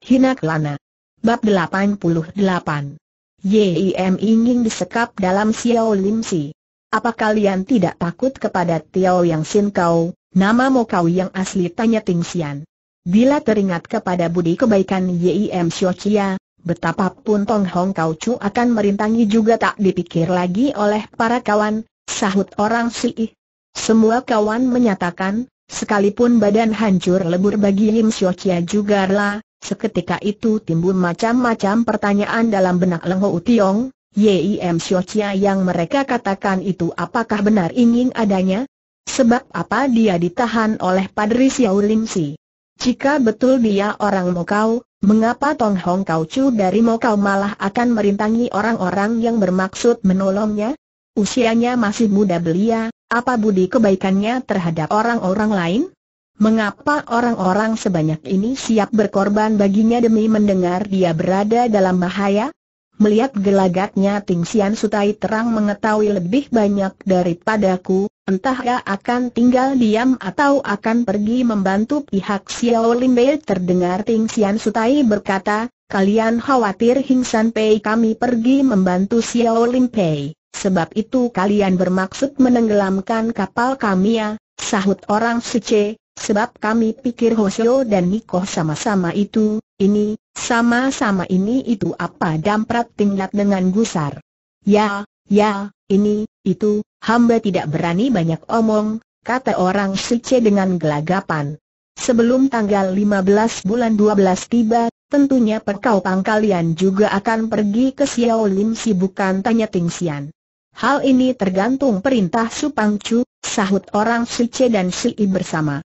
Hina Kelana. Bab 88. YIM ingin disekap dalam Xiao Lim Si. Apa kalian tidak takut kepada Tiao Yang Sin Kau, nama Mo Kau yang asli tanya Ting Xian. Bila teringat kepada budi kebaikan YIM Xiao Chia, betapapun Tong Hong Kau Chu akan merintangi juga tak dipikir lagi oleh para kawan, sahut orang Siih. Semua kawan menyatakan, sekalipun badan hancur lebur bagi Yim Xiao Chia juga lah, Seketika itu timbul macam-macam pertanyaan dalam benak Leng Ho Tiong, Yim Xiochia yang mereka katakan itu apakah benar ingin adanya? Sebab apa dia ditahan oleh Padri Xiao Lim Si? Jika betul dia orang Mokau, mengapa Tong Hong Kau Chu dari Mokau malah akan merintangi orang-orang yang bermaksud menolongnya? Usianya masih muda belia, apa budi kebaikannya terhadap orang-orang lain? Mengapa orang-orang sebanyak ini siap berkorban baginya demi mendengar dia berada dalam bahaya? Melihat gelagatnya Ting Sian Sutai terang mengetahui lebih banyak daripadaku, entah akan tinggal diam atau akan pergi membantu pihak Xiao Bei. terdengar Ting Sian Sutai berkata, kalian khawatir Hing San Pei kami pergi membantu Xiao Pei, sebab itu kalian bermaksud menenggelamkan kapal kami ya, sahut orang suci. Sebab kami pikir Hoshio dan Niko sama-sama itu, ini, sama-sama ini itu apa damprat tingkat dengan gusar. Ya, ya, ini, itu, hamba tidak berani banyak omong, kata orang Sice dengan gelagapan. Sebelum tanggal 15 bulan 12 tiba, tentunya perkau kalian juga akan pergi ke Xiao Lim si bukan tanya Ting Xian. Hal ini tergantung perintah Supangcu, sahut orang Sice dan Si bersama.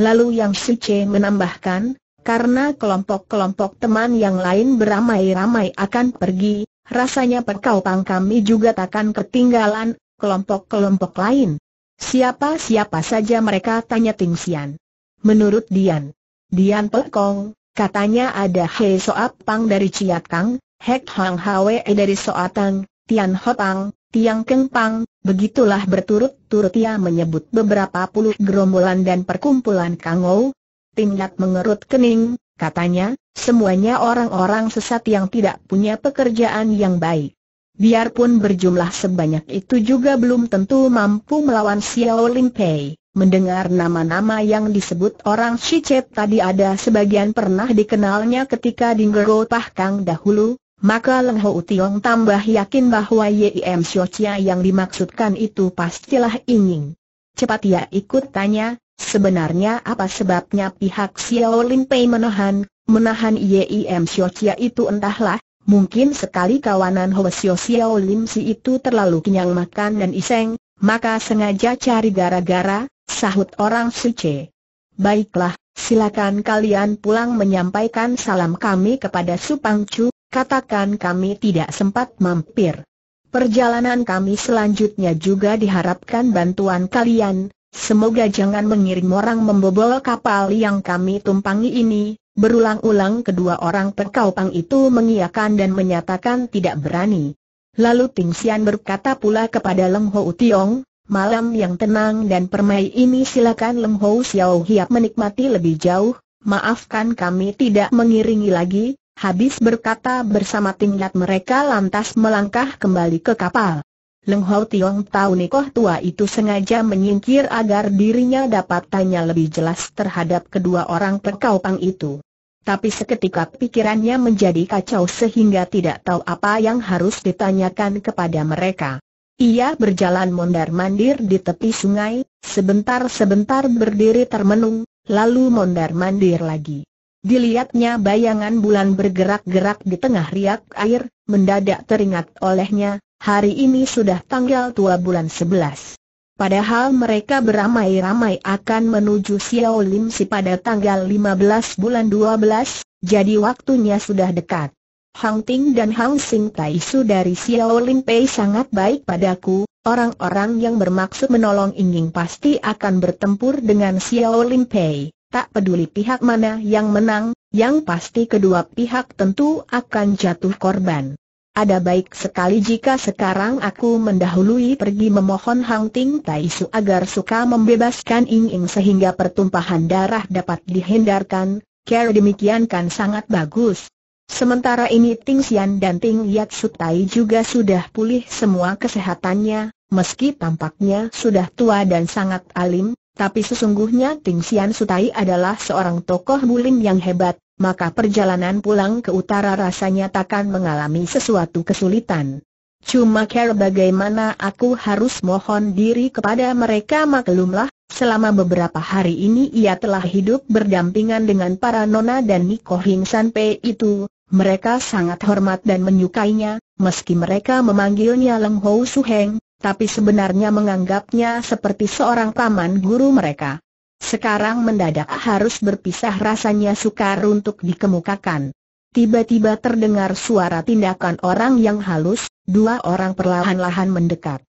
Lalu Yang Suce menambahkan, karena kelompok-kelompok teman yang lain beramai-ramai akan pergi, rasanya perkaupang kami juga takkan ketinggalan kelompok-kelompok lain. Siapa-siapa saja mereka tanya Ting Sian. Menurut Dian, Dian Pekong, katanya ada He Soap Pang dari Ciat Kang, Hek Hang Hwe dari Soatang, Tian Ho Pang, Tiang Keng Pang, Begitulah berturut-turut ia menyebut beberapa puluh gerombolan dan perkumpulan Kangou. Tingkat mengerut kening, katanya, semuanya orang-orang sesat yang tidak punya pekerjaan yang baik. Biarpun berjumlah sebanyak itu juga belum tentu mampu melawan Xiao Lim Pei. Mendengar nama-nama yang disebut orang Shichet tadi ada sebagian pernah dikenalnya ketika di Ngerotah Kang dahulu, maka Leng Ho Tiong tambah yakin bahwa Yim Xiao Chia yang dimaksudkan itu pastilah ingin. Cepat ia ikut tanya, sebenarnya apa sebabnya pihak Xiao Lin Pei menahan, menahan Yim Xiao Chia itu entahlah, mungkin sekali kawanan Ho Xiao Xiao Lim si itu terlalu kenyang makan dan iseng, maka sengaja cari gara-gara, sahut orang suci. Baiklah, silakan kalian pulang menyampaikan salam kami kepada Supang Chu Katakan kami tidak sempat mampir. Perjalanan kami selanjutnya juga diharapkan bantuan kalian, semoga jangan mengirim orang membobol kapal yang kami tumpangi ini. Berulang-ulang kedua orang perkaupang itu mengiyakan dan menyatakan tidak berani. Lalu Ting Xian berkata pula kepada Leng Ho Tiong, malam yang tenang dan permai ini silakan Leng Ho Xiao Hiap menikmati lebih jauh, maafkan kami tidak mengiringi lagi, Habis berkata bersama tingkat mereka lantas melangkah kembali ke kapal. Leng Hou Tiong tahu Nikoh tua itu sengaja menyingkir agar dirinya dapat tanya lebih jelas terhadap kedua orang perkaupang itu. Tapi seketika pikirannya menjadi kacau sehingga tidak tahu apa yang harus ditanyakan kepada mereka. Ia berjalan mondar-mandir di tepi sungai, sebentar-sebentar berdiri termenung, lalu mondar-mandir lagi. Dilihatnya bayangan bulan bergerak-gerak di tengah riak air, mendadak teringat olehnya, hari ini sudah tanggal tua bulan sebelas. Padahal mereka beramai-ramai akan menuju Xiao Si pada tanggal 15 bulan 12, jadi waktunya sudah dekat. Hang Ting dan Hang Sing Tai dari Xiao Pei sangat baik padaku, orang-orang yang bermaksud menolong Inging pasti akan bertempur dengan Xiao Pei. Tak peduli pihak mana yang menang, yang pasti kedua pihak tentu akan jatuh korban. Ada baik sekali jika sekarang aku mendahului pergi memohon Hang Ting Tai Su agar suka membebaskan Ying Ying sehingga pertumpahan darah dapat dihindarkan, care demikian kan sangat bagus. Sementara ini Ting Xian dan Ting Yat Tai juga sudah pulih semua kesehatannya, meski tampaknya sudah tua dan sangat alim, tapi sesungguhnya Ting Xian Sutai adalah seorang tokoh bulim yang hebat, maka perjalanan pulang ke utara rasanya takkan mengalami sesuatu kesulitan. Cuma care bagaimana aku harus mohon diri kepada mereka maklumlah, selama beberapa hari ini ia telah hidup berdampingan dengan para nona dan Niko Hing Sanpe itu, mereka sangat hormat dan menyukainya, meski mereka memanggilnya Leng Hou Su Heng, tapi sebenarnya menganggapnya seperti seorang paman guru mereka. Sekarang mendadak harus berpisah rasanya sukar untuk dikemukakan. Tiba-tiba terdengar suara tindakan orang yang halus, dua orang perlahan-lahan mendekat.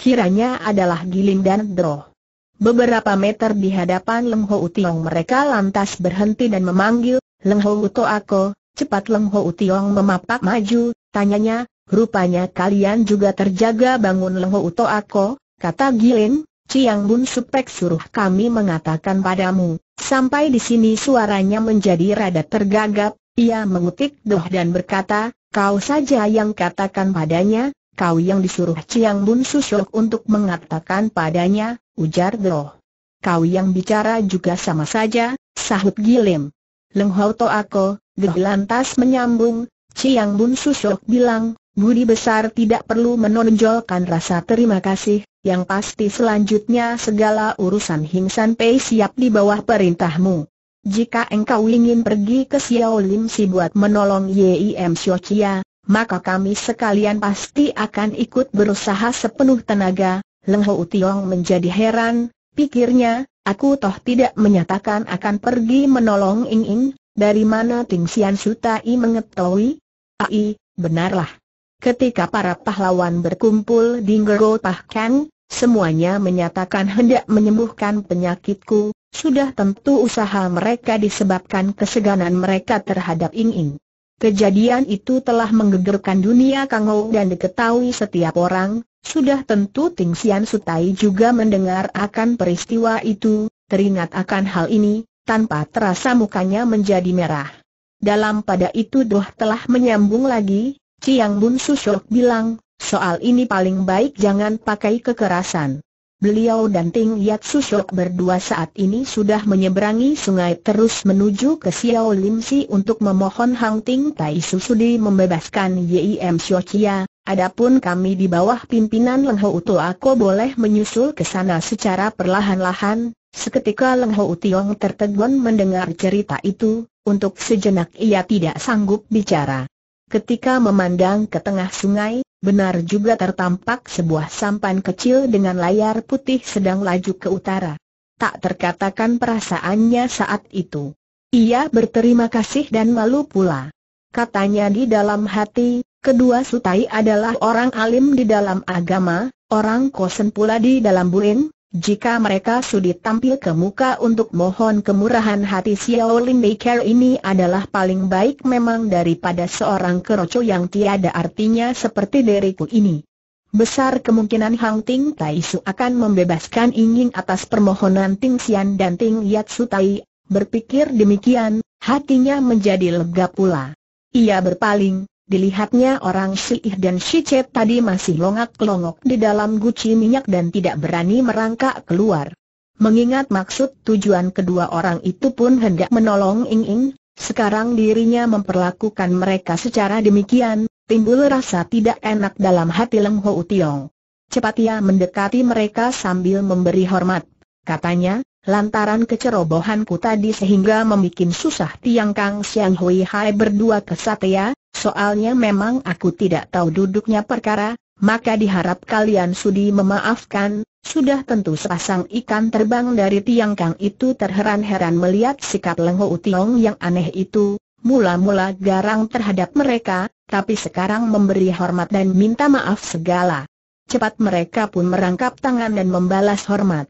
Kiranya adalah Giling dan Droh. Beberapa meter di hadapan Leng Ho Utiong mereka lantas berhenti dan memanggil, Leng Ho Uto Ako, cepat Leng Ho Utiong memapak maju, tanyanya, Rupanya kalian juga terjaga bangun lengo uto aku, kata Gilin, Ciang Bun Supek suruh kami mengatakan padamu. Sampai di sini suaranya menjadi rada tergagap, ia mengutik doh dan berkata, kau saja yang katakan padanya, kau yang disuruh Ciang Bun Susok untuk mengatakan padanya, ujar doh. Kau yang bicara juga sama saja, sahut Gilim. Leng Hau To Ako, lantas menyambung, Ciang Bun Susok bilang, Budi besar tidak perlu menonjolkan rasa terima kasih, yang pasti selanjutnya segala urusan Hing San Pei siap di bawah perintahmu. Jika engkau ingin pergi ke Xiao Lim Si buat menolong Yim Xiao Chia, maka kami sekalian pasti akan ikut berusaha sepenuh tenaga. Leng Hou Tiong menjadi heran, pikirnya, aku toh tidak menyatakan akan pergi menolong Ing Ing, dari mana Ting Xian Tai mengetahui? Ai, ah, iya, benarlah. Ketika para pahlawan berkumpul di Ngero Pahkan, semuanya menyatakan hendak menyembuhkan penyakitku, sudah tentu usaha mereka disebabkan keseganan mereka terhadap Ing-Ing. Kejadian itu telah menggegerkan dunia Kang Kangou dan diketahui setiap orang, sudah tentu Ting Sian Sutai juga mendengar akan peristiwa itu, teringat akan hal ini, tanpa terasa mukanya menjadi merah. Dalam pada itu Doh telah menyambung lagi, Ciang Bun Susok bilang, soal ini paling baik jangan pakai kekerasan. Beliau dan Ting Yat Susok berdua saat ini sudah menyeberangi sungai terus menuju ke Xiao Lim Si untuk memohon Hang Ting Tai Susudi membebaskan Yim Xiao Chia. Adapun kami di bawah pimpinan Leng Ho Uto aku boleh menyusul ke sana secara perlahan-lahan. Seketika Leng Ho Tiong tertegun mendengar cerita itu, untuk sejenak ia tidak sanggup bicara. Ketika memandang ke tengah sungai, benar juga tertampak sebuah sampan kecil dengan layar putih sedang laju ke utara. Tak terkatakan perasaannya saat itu. Ia berterima kasih dan malu pula. Katanya di dalam hati, kedua sutai adalah orang alim di dalam agama, orang kosen pula di dalam buing, jika mereka sudi tampil ke muka untuk mohon kemurahan hati Xiao Lin Maker ini adalah paling baik memang daripada seorang keroco yang tiada artinya seperti diriku ini. Besar kemungkinan Hang Ting Tai Su akan membebaskan Ying atas permohonan Ting Xian dan Ting Yatsu Tai. Berpikir demikian, hatinya menjadi lega pula. Ia berpaling, Dilihatnya orang Ih dan Si Cep tadi masih longak-longok di dalam guci minyak dan tidak berani merangkak keluar. Mengingat maksud tujuan kedua orang itu pun hendak menolong Ing Ing, sekarang dirinya memperlakukan mereka secara demikian, timbul rasa tidak enak dalam hati Leng Ho Tiong. Cepat ia mendekati mereka sambil memberi hormat. Katanya, lantaran kecerobohanku tadi sehingga membuat susah Tiang Kang Siang Hui Hai berdua kesatya, soalnya memang aku tidak tahu duduknya perkara, maka diharap kalian sudi memaafkan, sudah tentu sepasang ikan terbang dari Tiang Kang itu terheran-heran melihat sikap Lengho Utiong yang aneh itu, mula-mula garang terhadap mereka, tapi sekarang memberi hormat dan minta maaf segala. Cepat mereka pun merangkap tangan dan membalas hormat.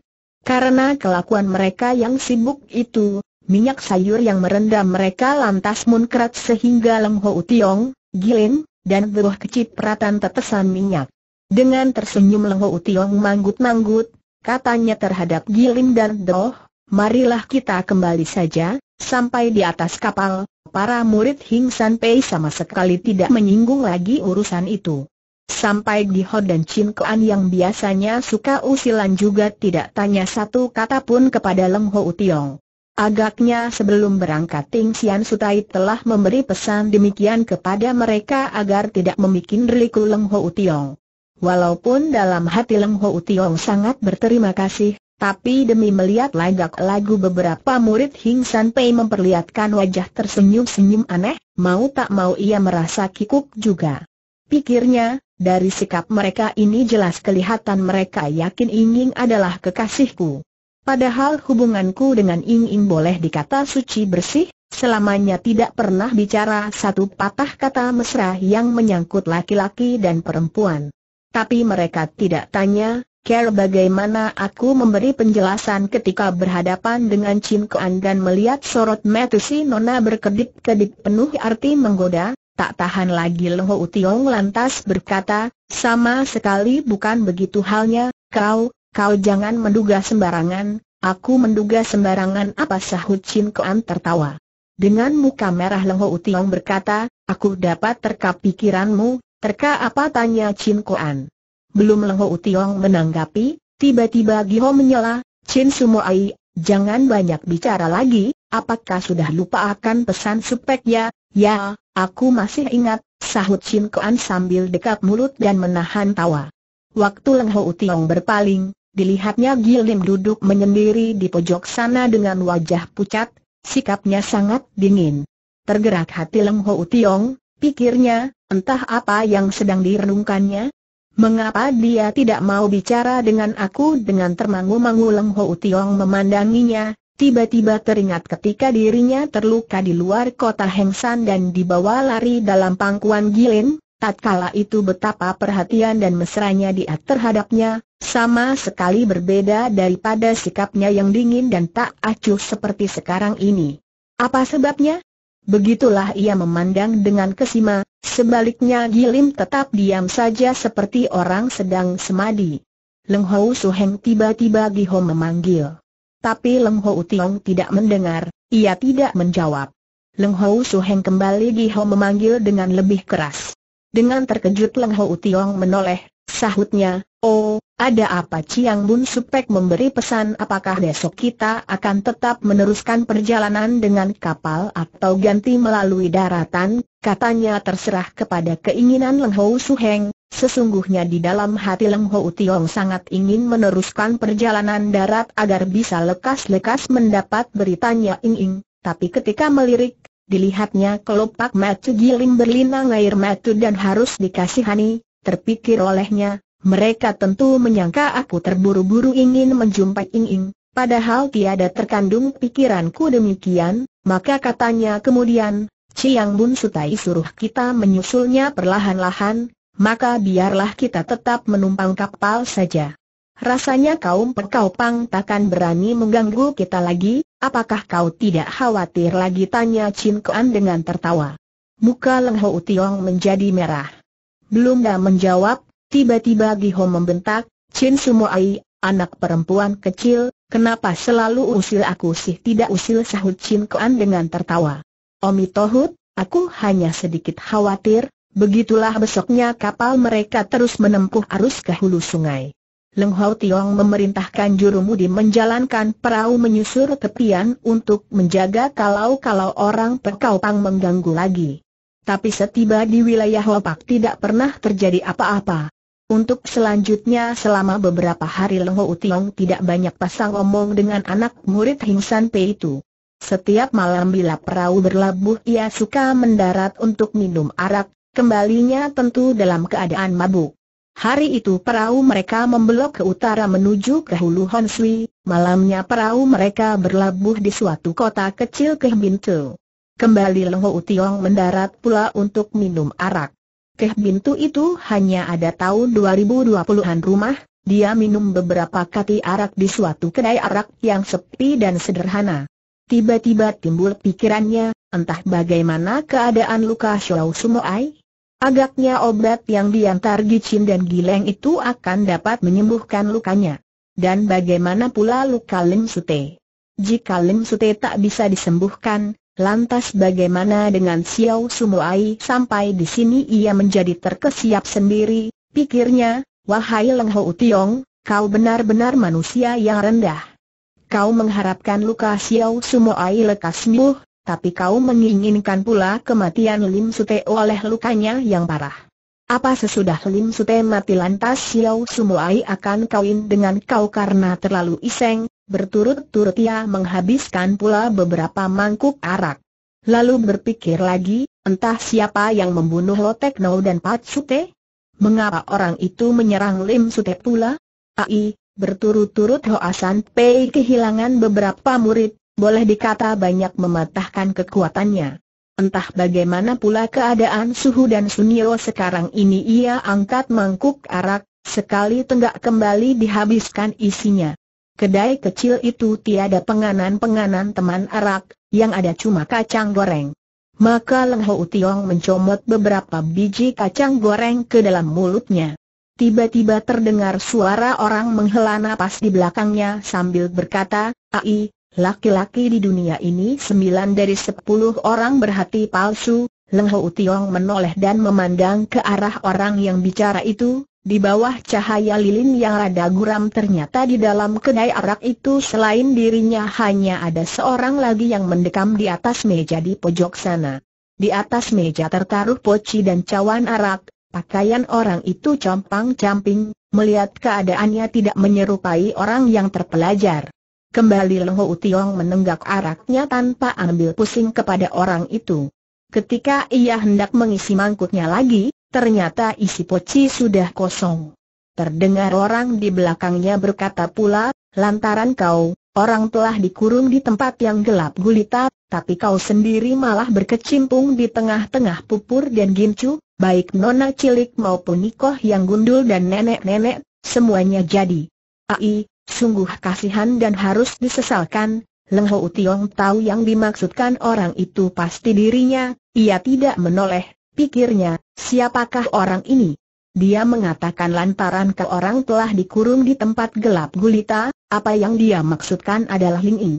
Karena kelakuan mereka yang sibuk itu, minyak sayur yang merendam mereka lantas munkrat sehingga leng Ho utiong, gilin, dan beruh kecipratan tetesan minyak. Dengan tersenyum leng Lengho Utiong manggut-manggut, katanya terhadap Gilin dan Doh, marilah kita kembali saja, sampai di atas kapal, para murid Hing San Pei sama sekali tidak menyinggung lagi urusan itu. Sampai Giho dan Chin Koan yang biasanya suka usilan juga tidak tanya satu kata pun kepada Leng Ho Tiong. Agaknya sebelum berangkat Ting Sian Sutai telah memberi pesan demikian kepada mereka agar tidak membuat reliku Leng Ho Tiong. Walaupun dalam hati Leng Ho Tiong sangat berterima kasih, tapi demi melihat lagak lagu beberapa murid Hing San Pei memperlihatkan wajah tersenyum-senyum aneh, mau tak mau ia merasa kikuk juga. Pikirnya, dari sikap mereka ini jelas kelihatan mereka yakin Ying Ying adalah kekasihku. Padahal hubunganku dengan Ying Ying boleh dikata suci bersih, selamanya tidak pernah bicara satu patah kata mesra yang menyangkut laki-laki dan perempuan. Tapi mereka tidak tanya, care bagaimana aku memberi penjelasan ketika berhadapan dengan Chin Kuan dan melihat sorot mata si Nona berkedip-kedip penuh arti menggoda, Tak tahan lagi Leho Utiong lantas berkata, sama sekali bukan begitu halnya, kau, kau jangan menduga sembarangan, aku menduga sembarangan apa sahut Chin Kuan tertawa. Dengan muka merah Leho Utiong berkata, aku dapat terka pikiranmu, terka apa tanya Chin Kuan. Belum Leho Utiong menanggapi, tiba-tiba Giho menyela, Chin Sumoai, jangan banyak bicara lagi, apakah sudah lupa akan pesan supek ya? Ya, aku masih ingat, sahut Chin Kuan sambil dekat mulut dan menahan tawa. Waktu Leng Ho Tiong berpaling, dilihatnya Gil Gilim duduk menyendiri di pojok sana dengan wajah pucat, sikapnya sangat dingin. Tergerak hati Leng Ho Tiong, pikirnya, entah apa yang sedang direnungkannya, Mengapa dia tidak mau bicara dengan aku dengan termangu-mangu Leng Ho Tiong memandanginya, Tiba-tiba teringat ketika dirinya terluka di luar kota Hengsan dan dibawa lari dalam pangkuan Gilin, kala itu betapa perhatian dan mesranya dia terhadapnya, sama sekali berbeda daripada sikapnya yang dingin dan tak acuh seperti sekarang ini. Apa sebabnya? Begitulah ia memandang dengan kesima, sebaliknya Gilim tetap diam saja seperti orang sedang semadi. Leng Hou Su Heng tiba-tiba Gihom memanggil. Tapi Leng Hou Tiong tidak mendengar, ia tidak menjawab. Leng Hou Heng kembali Giho memanggil dengan lebih keras. Dengan terkejut Leng Hou Tiong menoleh, sahutnya, Oh, ada apa Ciang Bun Supek memberi pesan apakah besok kita akan tetap meneruskan perjalanan dengan kapal atau ganti melalui daratan, katanya terserah kepada keinginan Leng Hou Heng. Sesungguhnya di dalam hati Leng Ho Tiong sangat ingin meneruskan perjalanan darat agar bisa lekas-lekas mendapat beritanya Ing Ing, tapi ketika melirik, dilihatnya kelopak mata giling berlinang air mata dan harus dikasihani, terpikir olehnya, mereka tentu menyangka aku terburu-buru ingin menjumpai Ing Ing, padahal tiada terkandung pikiranku demikian, maka katanya kemudian, Chiang Bun Sutai suruh kita menyusulnya perlahan-lahan, maka biarlah kita tetap menumpang kapal saja. Rasanya kaum perkaupang takkan berani mengganggu kita lagi, apakah kau tidak khawatir lagi tanya Chin Kuan dengan tertawa. Muka Leng Ho Tiong menjadi merah. Belum dah menjawab, tiba-tiba Giho membentak, Chin Sumoai, anak perempuan kecil, kenapa selalu usil aku sih tidak usil sahut Chin Kuan dengan tertawa. Omi Tohut, aku hanya sedikit khawatir, Begitulah besoknya kapal mereka terus menempuh arus ke hulu sungai. Leng Hau Tiong memerintahkan jurumudi menjalankan perahu menyusur tepian untuk menjaga kalau-kalau orang Pekaupang mengganggu lagi. Tapi setiba di wilayah Lopak tidak pernah terjadi apa-apa. Untuk selanjutnya selama beberapa hari Leng Hau Tiong tidak banyak pasang omong dengan anak murid Hing San Pei itu. Setiap malam bila perahu berlabuh ia suka mendarat untuk minum arak, Kembalinya tentu dalam keadaan mabuk. Hari itu perahu mereka membelok ke utara menuju ke Hulu Honsui, malamnya perahu mereka berlabuh di suatu kota kecil ke Bintu. Kembali Lengho Utiong mendarat pula untuk minum arak. Keh Bintu itu hanya ada tahun 2020-an rumah, dia minum beberapa kati arak di suatu kedai arak yang sepi dan sederhana. Tiba-tiba timbul pikirannya, entah bagaimana keadaan luka Xiao Sumoai, Agaknya obat yang diantar Gicin dan Gileng itu akan dapat menyembuhkan lukanya. Dan bagaimana pula luka Lim Sute? Jika Lim Sute tak bisa disembuhkan, lantas bagaimana dengan Xiao Sumuai sampai di sini ia menjadi terkesiap sendiri, pikirnya, wahai Leng Ho Utiong, kau benar-benar manusia yang rendah. Kau mengharapkan luka Xiao Sumuai lekas sembuh, tapi kau menginginkan pula kematian Lim Sute oleh lukanya yang parah. Apa sesudah Lim Sute mati lantas Xiao Sumuai akan kawin dengan kau karena terlalu iseng, berturut-turut ia menghabiskan pula beberapa mangkuk arak. Lalu berpikir lagi, entah siapa yang membunuh Lotekno dan Pat Sute? Mengapa orang itu menyerang Lim Sute pula? Ai, berturut-turut Hoasan Pei kehilangan beberapa murid, boleh dikata banyak mematahkan kekuatannya. Entah bagaimana pula keadaan Suhu dan Sunio sekarang ini ia angkat mangkuk arak, sekali tenggak kembali dihabiskan isinya. Kedai kecil itu tiada penganan-penganan teman arak, yang ada cuma kacang goreng. Maka Leng Ho Tiong mencomot beberapa biji kacang goreng ke dalam mulutnya. Tiba-tiba terdengar suara orang menghela napas di belakangnya sambil berkata, Ai, Laki-laki di dunia ini sembilan dari sepuluh orang berhati palsu, Leng Ho Tiong menoleh dan memandang ke arah orang yang bicara itu, di bawah cahaya lilin yang rada guram ternyata di dalam kedai arak itu selain dirinya hanya ada seorang lagi yang mendekam di atas meja di pojok sana. Di atas meja tertaruh poci dan cawan arak, pakaian orang itu compang-camping, melihat keadaannya tidak menyerupai orang yang terpelajar. Kembali Loho Tiong menenggak araknya tanpa ambil pusing kepada orang itu. Ketika ia hendak mengisi mangkuknya lagi, ternyata isi poci sudah kosong. Terdengar orang di belakangnya berkata pula, lantaran kau, orang telah dikurung di tempat yang gelap gulita, tapi kau sendiri malah berkecimpung di tengah-tengah pupur dan gincu, baik nona cilik maupun nikoh yang gundul dan nenek-nenek, semuanya jadi. Ai, Sungguh kasihan dan harus disesalkan, Leng Ho Utiong tahu yang dimaksudkan orang itu pasti dirinya, ia tidak menoleh, pikirnya, siapakah orang ini? Dia mengatakan lantaran ke orang telah dikurung di tempat gelap gulita, apa yang dia maksudkan adalah Ling Ing.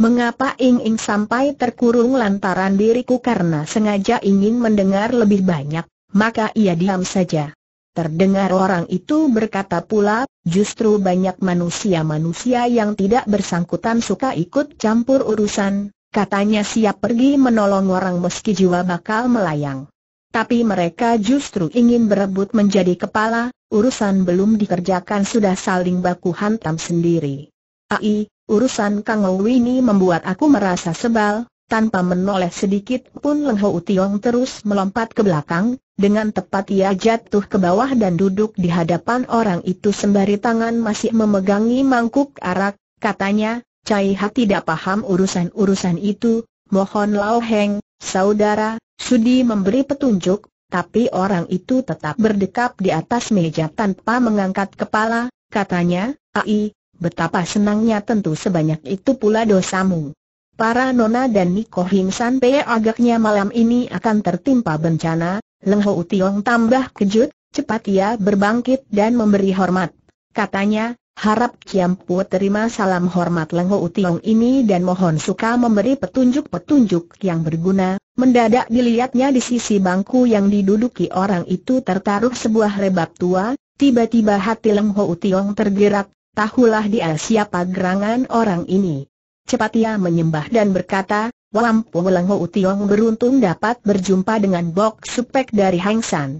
Mengapa Ing Ing sampai terkurung lantaran diriku karena sengaja ingin mendengar lebih banyak, maka ia diam saja. Terdengar orang itu berkata pula, justru banyak manusia-manusia yang tidak bersangkutan suka ikut campur urusan, katanya siap pergi menolong orang meski jiwa bakal melayang. Tapi mereka justru ingin berebut menjadi kepala, urusan belum dikerjakan sudah saling baku hantam sendiri. Ai, urusan Kang Owi ini membuat aku merasa sebal, tanpa menoleh sedikit pun Leng Hou Tiong terus melompat ke belakang, dengan tepat ia jatuh ke bawah dan duduk di hadapan orang itu sembari tangan masih memegangi mangkuk arak, katanya, Cai Ha tidak paham urusan-urusan itu, mohon Lao Heng, saudara, sudi memberi petunjuk, tapi orang itu tetap berdekap di atas meja tanpa mengangkat kepala, katanya, Ai, betapa senangnya tentu sebanyak itu pula dosamu. Para Nona dan Niko Him San Pei agaknya malam ini akan tertimpa bencana, Leng Ho Tiong tambah kejut, cepat ia berbangkit dan memberi hormat. Katanya, harap Kiam Pu terima salam hormat Leng Ho Tiong ini dan mohon suka memberi petunjuk-petunjuk yang berguna. Mendadak dilihatnya di sisi bangku yang diduduki orang itu tertaruh sebuah rebab tua, tiba-tiba hati Leng Ho Tiong tergerak, tahulah dia siapa gerangan orang ini. Cepat ia menyembah dan berkata, Wampu Lengho Utiong beruntung dapat berjumpa dengan Bok Supek dari Hang San.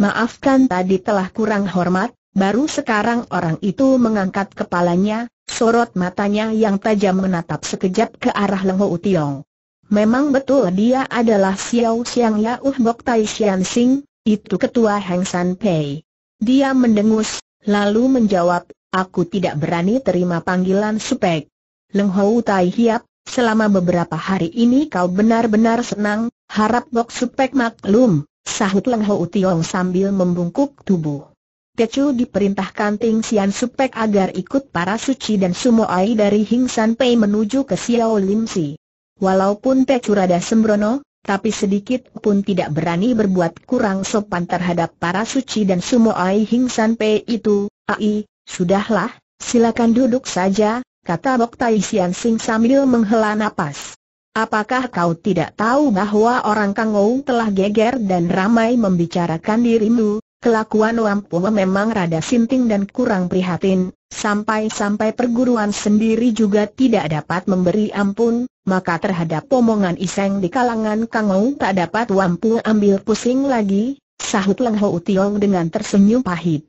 Maafkan tadi telah kurang hormat, baru sekarang orang itu mengangkat kepalanya, sorot matanya yang tajam menatap sekejap ke arah Lengho Utiong. Memang betul dia adalah Xiao Xiang Yauh Bok Tai Xian Sing, itu ketua Hang San Pei. Dia mendengus, lalu menjawab, aku tidak berani terima panggilan Supek. Leng Hou Tai Hiap, selama beberapa hari ini kau benar-benar senang, harap Bok Supek maklum, sahut Leng Hou Tiong sambil membungkuk tubuh. Tecu diperintahkan Ting Sian Supek agar ikut para suci dan semua ai dari Hing San Pei menuju ke Xiao Lim Si. Walaupun Tecu rada sembrono, tapi sedikit pun tidak berani berbuat kurang sopan terhadap para suci dan sumoai Hing San Pei itu. Ai, sudahlah, silakan duduk saja, kata Bok Tai Sian Sing sambil menghela napas. Apakah kau tidak tahu bahwa orang Kangou telah geger dan ramai membicarakan dirimu? Kelakuan wampu memang rada sinting dan kurang prihatin, sampai-sampai perguruan sendiri juga tidak dapat memberi ampun, maka terhadap omongan iseng di kalangan Kangou tak dapat wampu ambil pusing lagi, sahut Leng Ho Tiong dengan tersenyum pahit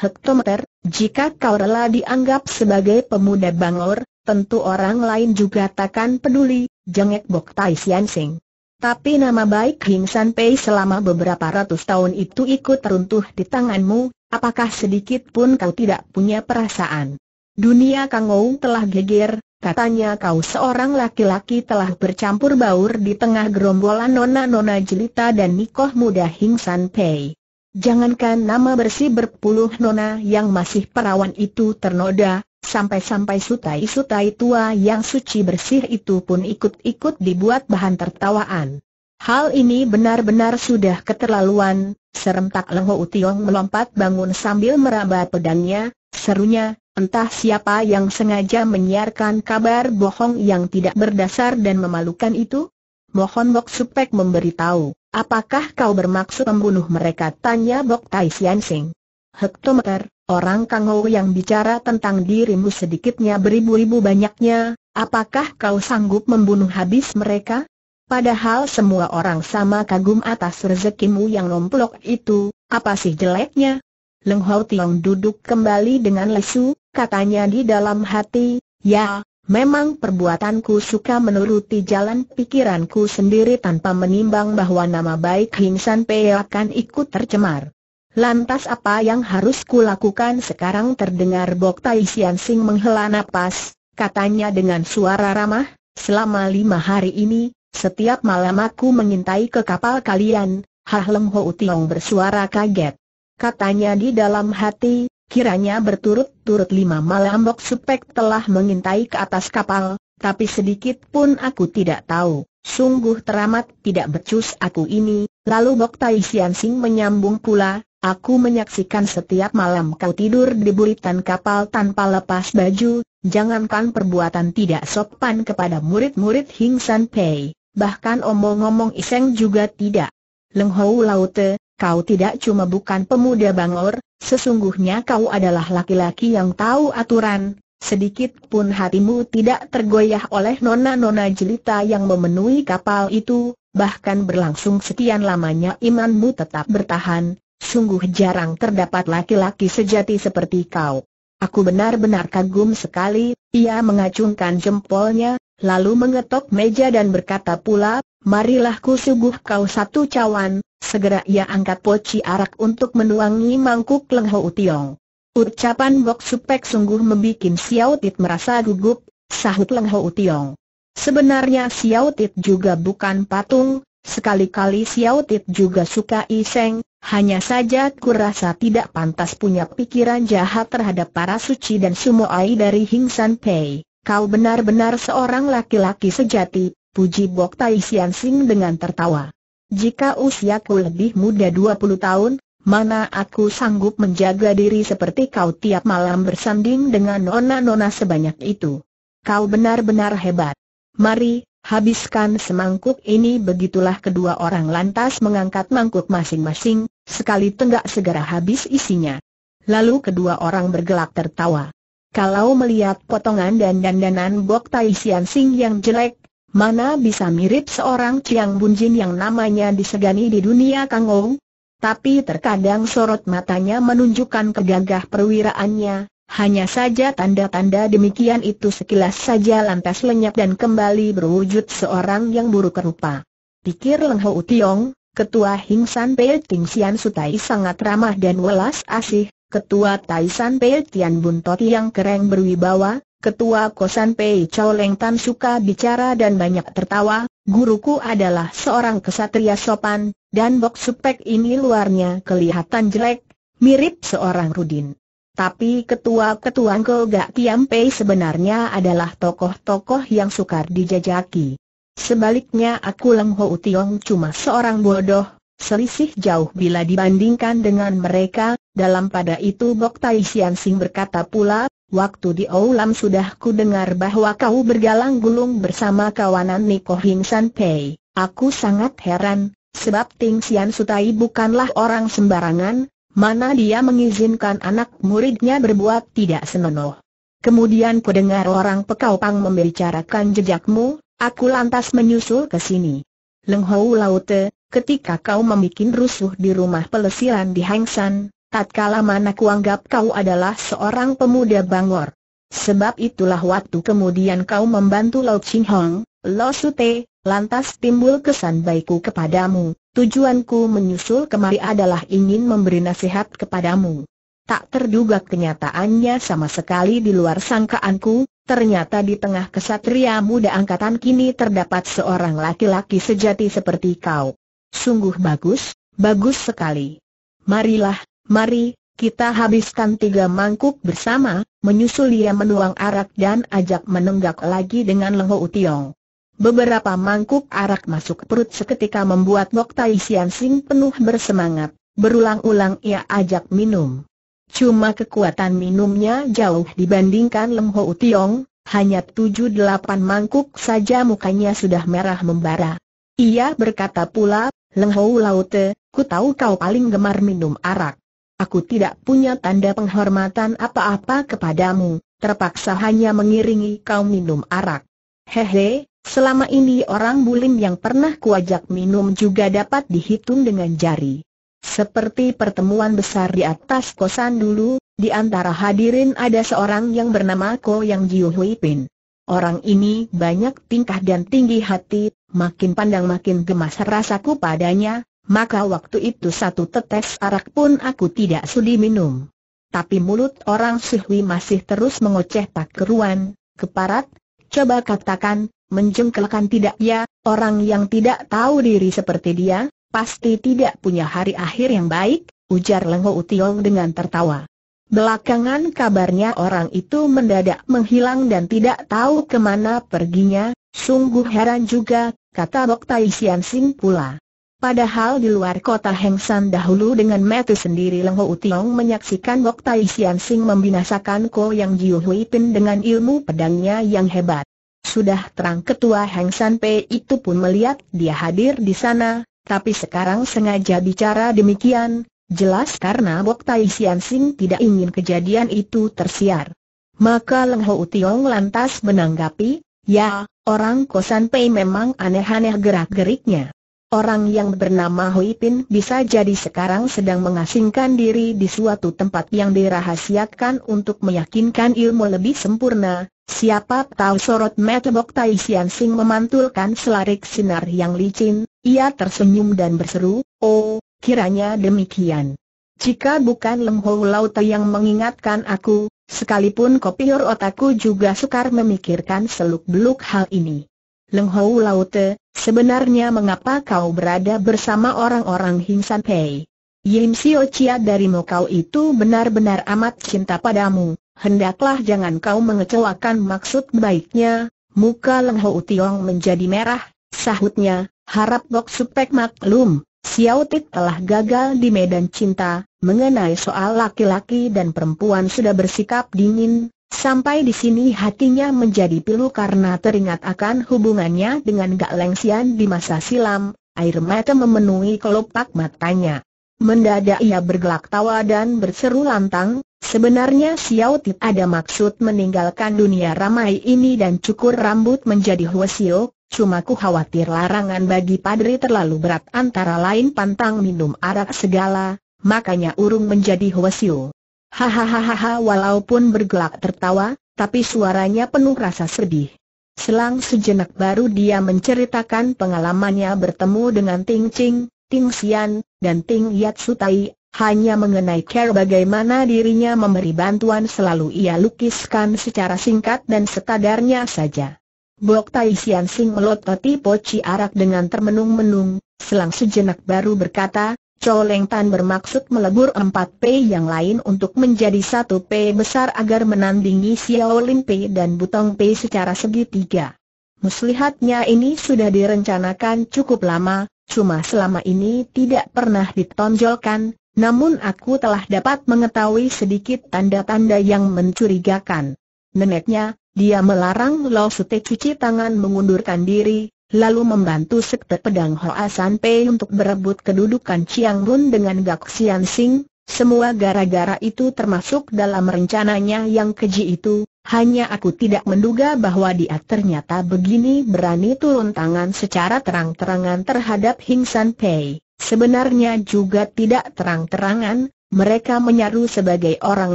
hektometer, jika kau rela dianggap sebagai pemuda Bangor, tentu orang lain juga takkan peduli, jengek Bok Tai Sian Sing. Tapi nama baik Hing San Pei selama beberapa ratus tahun itu ikut teruntuh di tanganmu, apakah sedikit pun kau tidak punya perasaan? Dunia Kangou telah geger, katanya kau seorang laki-laki telah bercampur baur di tengah gerombolan nona-nona jelita dan nikoh muda Hing San Pei. Jangankan nama bersih berpuluh nona yang masih perawan itu ternoda, sampai-sampai sutai-sutai tua yang suci bersih itu pun ikut-ikut dibuat bahan tertawaan. Hal ini benar-benar sudah keterlaluan, serentak Lengho Utiong melompat bangun sambil meraba pedangnya, serunya, entah siapa yang sengaja menyiarkan kabar bohong yang tidak berdasar dan memalukan itu? Mohon Bok Supek memberitahu. Apakah kau bermaksud membunuh mereka? Tanya Bok Tai Sian Sing. Hektometer, orang Kang yang bicara tentang dirimu sedikitnya beribu-ribu banyaknya, apakah kau sanggup membunuh habis mereka? Padahal semua orang sama kagum atas rezekimu yang nomplok itu, apa sih jeleknya? Leng Hau Tiong duduk kembali dengan lesu, katanya di dalam hati, ya, Memang perbuatanku suka menuruti jalan pikiranku sendiri tanpa menimbang bahwa nama baik Hing San Pei akan ikut tercemar. Lantas apa yang harus kulakukan sekarang terdengar Bok Tai Sian Sing menghela nafas, katanya dengan suara ramah, selama lima hari ini, setiap malam aku mengintai ke kapal kalian, Hah Leng Ho Tiong bersuara kaget. Katanya di dalam hati, Kiranya berturut-turut lima malam Bok Supek telah mengintai ke atas kapal, tapi sedikit pun aku tidak tahu. Sungguh teramat tidak becus aku ini. Lalu Bok Tai Sian Sing menyambung pula, aku menyaksikan setiap malam kau tidur di buritan kapal tanpa lepas baju, jangankan perbuatan tidak sopan kepada murid-murid Hing San Pei, bahkan omong-omong iseng juga tidak. Leng Hou Laute, kau tidak cuma bukan pemuda Bangor, Sesungguhnya kau adalah laki-laki yang tahu aturan, sedikit pun hatimu tidak tergoyah oleh nona-nona jelita yang memenuhi kapal itu, bahkan berlangsung sekian lamanya imanmu tetap bertahan, sungguh jarang terdapat laki-laki sejati seperti kau. Aku benar-benar kagum sekali, ia mengacungkan jempolnya, lalu mengetok meja dan berkata pula, marilah ku suguh kau satu cawan, segera ia angkat poci arak untuk menuangi mangkuk Leng Ho utiong. Ucapan Bok Supek sungguh membuat Xiao Tit merasa gugup, sahut Leng Ho Tiong. Sebenarnya Xiao Tit juga bukan patung, sekali-kali Xiao Tit juga suka iseng, hanya saja rasa tidak pantas punya pikiran jahat terhadap para suci dan sumoai dari Hing San Pei. Kau benar-benar seorang laki-laki sejati, Puji Bok Tai Sian Sing dengan tertawa. Jika usiaku lebih muda 20 tahun, mana aku sanggup menjaga diri seperti kau tiap malam bersanding dengan nona-nona sebanyak itu. Kau benar-benar hebat. Mari, habiskan semangkuk ini begitulah kedua orang lantas mengangkat mangkuk masing-masing, sekali tenggak segera habis isinya. Lalu kedua orang bergelak tertawa. Kalau melihat potongan dan dandanan Bok Tai Sian Sing yang jelek, Mana bisa mirip seorang Chiang Bunjin yang namanya disegani di dunia Kangou? Tapi terkadang sorot matanya menunjukkan kegagah perwiraannya, hanya saja tanda-tanda demikian itu sekilas saja lantas lenyap dan kembali berwujud seorang yang buruk rupa. Pikir Leng Ho Tiong, Ketua Hingsan Pei Ting Sian Sutai sangat ramah dan welas asih, Ketua San Pei Tian Buntot yang keren berwibawa, Ketua Kosan Pei Chow Leng Tan suka bicara dan banyak tertawa, guruku adalah seorang kesatria sopan, dan Bok Supek ini luarnya kelihatan jelek, mirip seorang Rudin. Tapi ketua-ketua Angkel Gak Tiam Pei sebenarnya adalah tokoh-tokoh yang sukar dijajaki. Sebaliknya aku Leng Ho Tiong cuma seorang bodoh, selisih jauh bila dibandingkan dengan mereka, dalam pada itu Bok Tai Sian Sing berkata pula, Waktu di Oulam sudah ku dengar bahwa kau bergalang gulung bersama kawanan Niko Hing San Pei. Aku sangat heran, sebab Ting Sian Sutai bukanlah orang sembarangan, mana dia mengizinkan anak muridnya berbuat tidak senonoh. Kemudian ku dengar orang Pekau membicarakan jejakmu, aku lantas menyusul ke sini. Leng Hou Laute, ketika kau membuat rusuh di rumah pelesiran di Hang San, tatkala mana kuanggap kau adalah seorang pemuda bangor. Sebab itulah waktu kemudian kau membantu Lo Ching Hong, Lo Sute, lantas timbul kesan baikku kepadamu. Tujuanku menyusul kemari adalah ingin memberi nasihat kepadamu. Tak terduga kenyataannya sama sekali di luar sangkaanku, ternyata di tengah kesatria muda angkatan kini terdapat seorang laki-laki sejati seperti kau. Sungguh bagus, bagus sekali. Marilah, Mari, kita habiskan tiga mangkuk bersama, menyusul ia menuang arak dan ajak menenggak lagi dengan lengho Utiong. Beberapa mangkuk arak masuk perut seketika membuat Nok Tai Sian Sing penuh bersemangat, berulang-ulang ia ajak minum. Cuma kekuatan minumnya jauh dibandingkan lengho Utiong, hanya tujuh delapan mangkuk saja mukanya sudah merah membara. Ia berkata pula, Leng Ho Laute, ku tahu kau paling gemar minum arak. Aku tidak punya tanda penghormatan apa-apa kepadamu, terpaksa hanya mengiringi kau minum arak. Hehe, selama ini orang bulim yang pernah kuajak minum juga dapat dihitung dengan jari. Seperti pertemuan besar di atas kosan dulu, di antara hadirin ada seorang yang bernama Ko Yang Jiu Hui Pin. Orang ini banyak tingkah dan tinggi hati, makin pandang makin gemas rasaku padanya, maka waktu itu satu tetes arak pun aku tidak sudi minum. Tapi mulut orang suhwi masih terus mengoceh tak keruan, keparat, coba katakan, menjengkelkan tidak ya, orang yang tidak tahu diri seperti dia, pasti tidak punya hari akhir yang baik, ujar Lengho Utiong dengan tertawa. Belakangan kabarnya orang itu mendadak menghilang dan tidak tahu kemana perginya, sungguh heran juga, kata Bok Tai Sian Sing pula. Padahal di luar kota Heng San dahulu dengan mata sendiri Leng Ho Utiong menyaksikan Bok Tai Sian Sing membinasakan Ko Yang Jiu Hui Pin dengan ilmu pedangnya yang hebat. Sudah terang ketua Heng San Pei itu pun melihat dia hadir di sana, tapi sekarang sengaja bicara demikian, jelas karena Bok Tai Sian Sing tidak ingin kejadian itu tersiar. Maka Leng Ho Utiong lantas menanggapi, ya, orang Ko San Pei memang aneh-aneh gerak-geriknya. Orang yang bernama Hui Pin bisa jadi sekarang sedang mengasingkan diri di suatu tempat yang dirahasiakan untuk meyakinkan ilmu lebih sempurna. Siapa tahu sorot mata Bok Tai Sian Sing memantulkan selarik sinar yang licin, ia tersenyum dan berseru, Oh, kiranya demikian. Jika bukan Lem Ho Tai yang mengingatkan aku, sekalipun kopior otakku juga sukar memikirkan seluk-beluk hal ini. Leng Hou Laute, Sebenarnya mengapa kau berada bersama orang-orang Hinsan Pei? Yim Sio Chia dari Mokau itu benar-benar amat cinta padamu, hendaklah jangan kau mengecewakan maksud baiknya, muka Leng Utiong Tiong menjadi merah, sahutnya, harap Gok Supek maklum, Xiao Tit telah gagal di medan cinta, mengenai soal laki-laki dan perempuan sudah bersikap dingin, Sampai di sini hatinya menjadi pilu karena teringat akan hubungannya dengan Gak Lengsian di masa silam, air mata memenuhi kelopak matanya. Mendadak ia bergelak tawa dan berseru lantang, sebenarnya Xiao Tit ada maksud meninggalkan dunia ramai ini dan cukur rambut menjadi Huasio, cuma ku khawatir larangan bagi padri terlalu berat antara lain pantang minum arak segala, makanya urung menjadi Huasio. Hahaha walaupun bergelak tertawa, tapi suaranya penuh rasa sedih. Selang sejenak baru dia menceritakan pengalamannya bertemu dengan Ting Ching, Ting Xian, dan Ting Yat Sutai, hanya mengenai care bagaimana dirinya memberi bantuan selalu ia lukiskan secara singkat dan sekadarnya saja. Bok Tai Xian Sing melototi poci arak dengan termenung-menung, selang sejenak baru berkata, Chow Leng Tan bermaksud melebur empat p yang lain untuk menjadi satu p besar agar menandingi Xiao Lin P dan Butong P secara segitiga. Muslihatnya ini sudah direncanakan cukup lama, cuma selama ini tidak pernah ditonjolkan, namun aku telah dapat mengetahui sedikit tanda-tanda yang mencurigakan. Neneknya, dia melarang Lo Sute cuci tangan mengundurkan diri, lalu membantu sekte pedang Hoa San Pei untuk berebut kedudukan Chiang Bun dengan Gak Sian Sing, semua gara-gara itu termasuk dalam rencananya yang keji itu, hanya aku tidak menduga bahwa dia ternyata begini berani turun tangan secara terang-terangan terhadap Hing San Pei. Sebenarnya juga tidak terang-terangan, mereka menyaru sebagai orang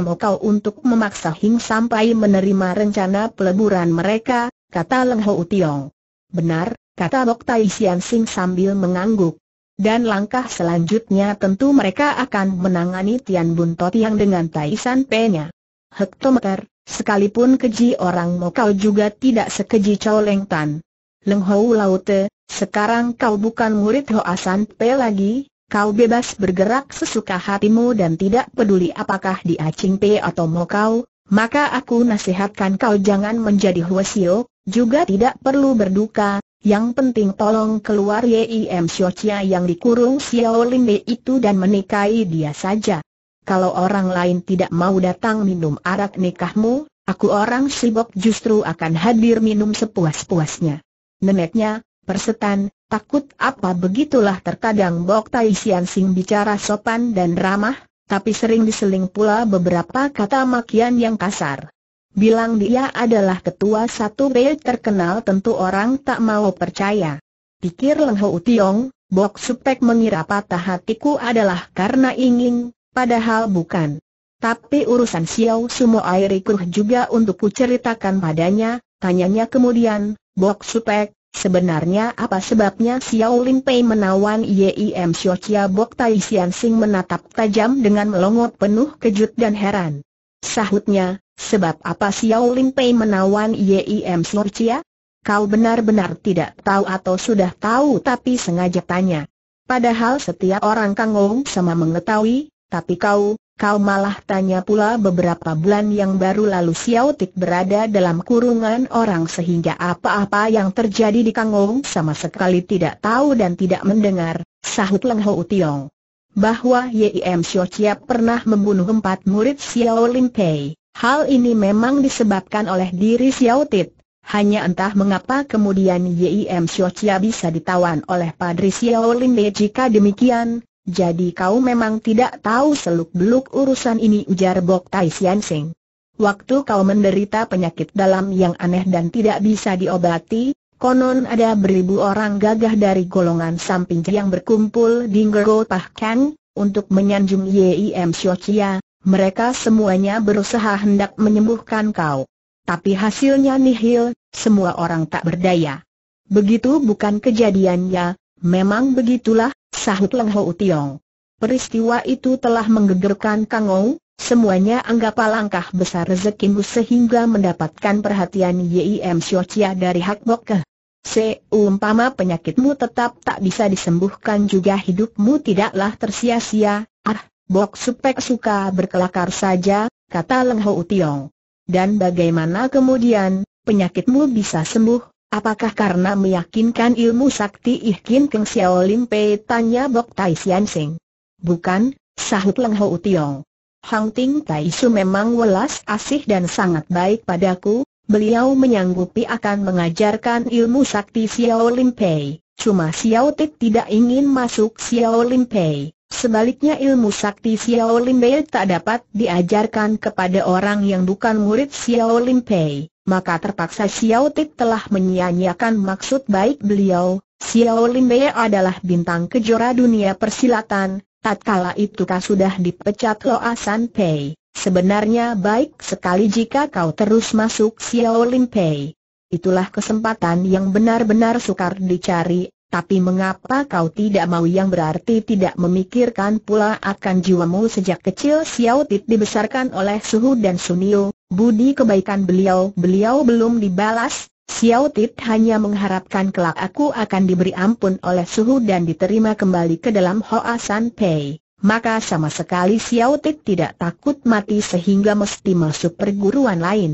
mokau untuk memaksa Hing Sampai menerima rencana peleburan mereka, kata Leng Ho Tiong. Benar, kata Lok Tai Sian Sing sambil mengangguk. Dan langkah selanjutnya tentu mereka akan menangani Tian Bun yang dengan Tai San P-nya. Hektometer, sekalipun keji orang Mokau juga tidak sekeji Chow Leng Tan. Leng Hou Laute, sekarang kau bukan murid Hoa San P lagi, kau bebas bergerak sesuka hatimu dan tidak peduli apakah di Acing P atau Mokau, maka aku nasihatkan kau jangan menjadi Hwasio, juga tidak perlu berduka, yang penting tolong keluar Yim Chia yang dikurung Xiao Bei itu dan menikahi dia saja. Kalau orang lain tidak mau datang minum arak nikahmu, aku orang sibok justru akan hadir minum sepuas-puasnya. Neneknya, persetan, takut apa begitulah terkadang Bok Tai Sian Sing bicara sopan dan ramah, tapi sering diseling pula beberapa kata makian yang kasar. Bilang dia adalah ketua satu bel terkenal tentu orang tak mau percaya. Pikir Leng Ho Tiong, Bok Supek mengira patah hatiku adalah karena ingin, padahal bukan. Tapi urusan Xiao Sumo air juga untuk kuceritakan padanya, tanyanya kemudian, Bok Supek, sebenarnya apa sebabnya Xiao Lin Pei menawan Yim Xiao Chia Bok Tai Sian Sing menatap tajam dengan melongo penuh kejut dan heran. Sahutnya, sebab apa Xiao Lim Pei menawan Yim Surcia? Kau benar-benar tidak tahu atau sudah tahu tapi sengaja tanya. Padahal setiap orang Kang Ong sama mengetahui, tapi kau, kau malah tanya pula beberapa bulan yang baru lalu Xiao Tik berada dalam kurungan orang sehingga apa-apa yang terjadi di Kang Ong sama sekali tidak tahu dan tidak mendengar, sahut Leng Ho Tiong bahwa Yim Xiao Chia pernah membunuh empat murid Xiao Lin Pei. Hal ini memang disebabkan oleh diri Xiao Tit. Hanya entah mengapa kemudian Yim Xiao Chia bisa ditawan oleh Padri Xiao Lin Pei jika demikian. Jadi kau memang tidak tahu seluk-beluk urusan ini ujar Bok Tai Xian Sing. Waktu kau menderita penyakit dalam yang aneh dan tidak bisa diobati, Konon ada beribu orang gagah dari golongan samping yang berkumpul di Ngergo Pahkang, untuk menyanjung Yim Xiochia, mereka semuanya berusaha hendak menyembuhkan kau. Tapi hasilnya nihil, semua orang tak berdaya. Begitu bukan kejadiannya, memang begitulah, sahut Leng Ho Tiong. Peristiwa itu telah menggegerkan Kang Ong, Semuanya anggap langkah besar rezekimu sehingga mendapatkan perhatian Yim Siocia dari Hak Bokeh. Seumpama penyakitmu tetap tak bisa disembuhkan juga hidupmu tidaklah tersia-sia, ah, Bok Supek suka berkelakar saja, kata Leng Ho Utiong. Dan bagaimana kemudian, penyakitmu bisa sembuh, apakah karena meyakinkan ilmu sakti ikhkin Keng Xiao Lim Pei tanya Bok Tai Sian Sing. Bukan, sahut Leng Ho Utiong. Hang Ting Tai Su memang welas asih dan sangat baik padaku, beliau menyanggupi akan mengajarkan ilmu sakti Xiao Lim Pei. Cuma Xiao Tik tidak ingin masuk Xiao Lim Pei. Sebaliknya ilmu sakti Xiao Lim Pei tak dapat diajarkan kepada orang yang bukan murid Xiao Lim Pei. Maka terpaksa Xiao Tik telah menyia-nyiakan maksud baik beliau. Xiao Lim Pei adalah bintang kejora dunia persilatan, Tatkala itu kau sudah dipecat Loa San Pei, sebenarnya baik sekali jika kau terus masuk Xiao Lim Pei. Itulah kesempatan yang benar-benar sukar dicari, tapi mengapa kau tidak mau yang berarti tidak memikirkan pula akan jiwamu sejak kecil Xiao Tit dibesarkan oleh Suhu dan Sunio, budi kebaikan beliau-beliau belum dibalas, Xiao Tit hanya mengharapkan kelak aku akan diberi ampun oleh suhu dan diterima kembali ke dalam Hoa San Pei. Maka sama sekali Xiao Tit tidak takut mati sehingga mesti masuk perguruan lain.